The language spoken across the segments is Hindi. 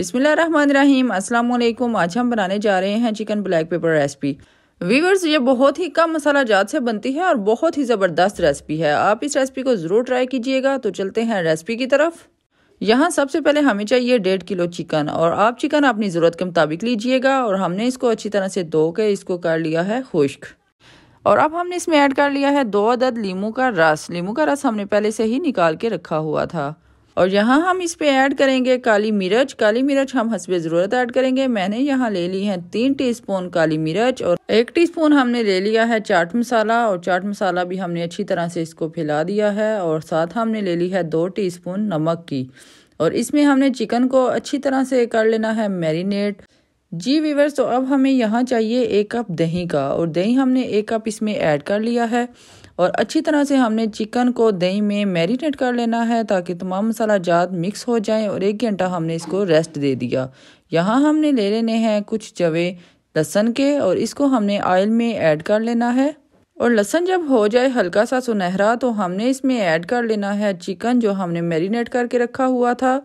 अस्सलाम वालेकुम आज हम बनाने जा रहे हैं chicken black pepper recipe viewers ये बहुत ही कम मसाला जात से बनती है और बहुत ही ज़बरदस्त रेसिपी है आप इस रेसिपी को ज़रूर ट्राई कीजिएगा तो चलते हैं रेसिपी की तरफ यहाँ सबसे पहले हमें चाहिए डेढ़ किलो चिकन और आप चिकन अपनी ज़रूरत के मुताबिक लीजिएगा और हमने इसको अच्छी तरह से धो के इसको कर लिया है खुश्क और अब हमने इसमें ऐड कर लिया है दो अदद लीमू का रस लीमू का रस हमने पहले से ही निकाल के रखा हुआ था और यहाँ हम इस पे ऐड करेंगे काली मिर्च काली मिर्च हम हंसब ज़रूरत ऐड करेंगे मैंने यहाँ ले ली है तीन टीस्पून काली मिर्च और एक टीस्पून हमने ले लिया है चाट मसाला और चाट मसाला भी हमने अच्छी तरह से इसको फैला दिया है और साथ हमने ले ली है दो टी नमक की और इसमें हमने चिकन को अच्छी तरह से कर लेना है मैरिनेट जी वीवर्स तो अब हमें यहाँ चाहिए एक कप दही का और दही हमने एक कप इसमें ऐड कर लिया है और अच्छी तरह से हमने चिकन को दही में मैरिनेट कर लेना है ताकि तमाम मसाला जात मिक्स हो जाए और एक घंटा हमने इसको रेस्ट दे दिया यहाँ हमने ले लेने हैं कुछ जवे लहसन के और इसको हमने ऑयल में ऐड कर लेना है और लहसन जब हो जाए हल्का सा सुनहरा तो हमने इसमें ऐड कर लेना है चिकन जो हमने मैरिनेट करके रखा हुआ था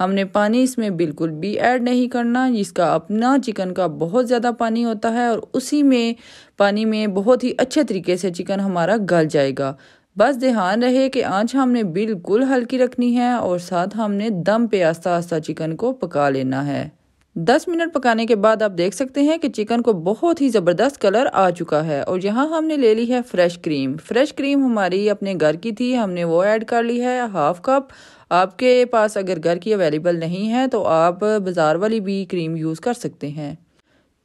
हमने पानी इसमें बिल्कुल भी ऐड नहीं करना इसका अपना चिकन का बहुत ज़्यादा पानी होता है और उसी में पानी में बहुत ही अच्छे तरीके से चिकन हमारा गल जाएगा बस ध्यान रहे कि आंच हमने बिल्कुल हल्की रखनी है और साथ हमने दम पे आस्ता आस्ता चिकन को पका लेना है 10 मिनट पकाने के बाद आप देख सकते हैं कि चिकन को बहुत ही ज़बरदस्त कलर आ चुका है और यहाँ हमने ले ली है फ्रेश क्रीम फ्रेश क्रीम हमारी अपने घर की थी हमने वो ऐड कर ली है हाफ़ कप आपके पास अगर घर की अवेलेबल नहीं है तो आप बाज़ार वाली भी क्रीम यूज़ कर सकते हैं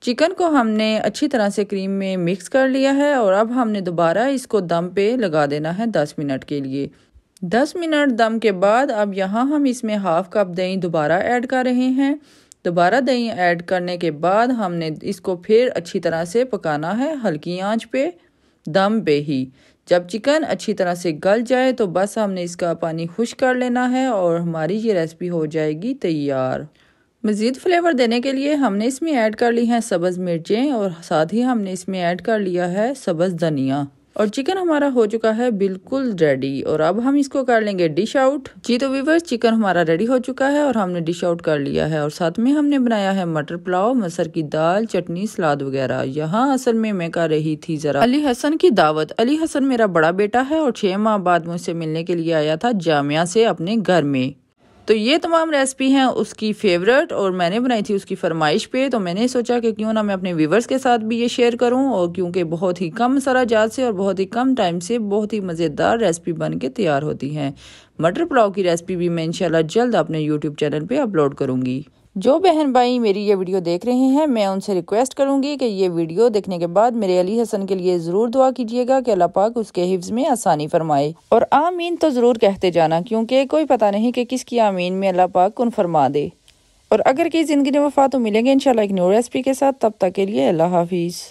चिकन को हमने अच्छी तरह से क्रीम में मिक्स कर लिया है और अब हमने दोबारा इसको दम पे लगा देना है दस मिनट के लिए दस मिनट दम के बाद अब यहाँ हम इसमें हाफ़ कप दही दोबारा ऐड कर रहे हैं दोबारा दही ऐड करने के बाद हमने इसको फिर अच्छी तरह से पकाना है हल्की आंच पे दम पे ही जब चिकन अच्छी तरह से गल जाए तो बस हमने इसका पानी खुश कर लेना है और हमारी ये रेसिपी हो जाएगी तैयार मज़ीद फ्लेवर देने के लिए हमने इसमें ऐड कर ली हैं सब्ज़ मिर्चें और साथ ही हमने इसमें ऐड कर लिया है सब्ज़ धनिया और चिकन हमारा हो चुका है बिल्कुल रेडी और अब हम इसको कर लेंगे डिश आउट जी तो वीवर्स चिकन हमारा रेडी हो चुका है और हमने डिश आउट कर लिया है और साथ में हमने बनाया है मटर पुलाव मसर की दाल चटनी सलाद वगैरह यहाँ असल में मैं कर रही थी जरा अली हसन की दावत अली हसन मेरा बड़ा बेटा है और छह माह बाद मुझसे मिलने के लिए आया था जामिया से अपने घर में तो ये तमाम रेसिपी हैं उसकी फेवरेट और मैंने बनाई थी उसकी फरमाइश पे तो मैंने सोचा कि क्यों ना मैं अपने व्यूवर्स के साथ भी ये शेयर करूं और क्योंकि बहुत ही कम सराजात से और बहुत ही कम टाइम से बहुत ही मज़ेदार रेसिपी बन के तैयार होती हैं मटर पुलाव की रेसिपी भी मैं इंशाल्लाह जल्द अपने यूट्यूब चैनल पर अपलोड करूँगी जो बहन भाई मेरी ये वीडियो देख रहे हैं मैं उनसे रिक्वेस्ट करूंगी कि ये वीडियो देखने के बाद मेरे अली हसन के लिए ज़रूर दुआ कीजिएगा कि अल्लाह पाक उसके हिफ्ज़ में आसानी फरमाए और आमीन तो ज़रूर कहते जाना क्योंकि कोई पता नहीं कि किसकी आमीन में अल्लाह पाक कौन फरमा दे और अगर की ज़िंदगी में वफा तो मिलेंगे इन एक न्यू रेसिपी के साथ तब तक के लिए अल्लाह हाफिज़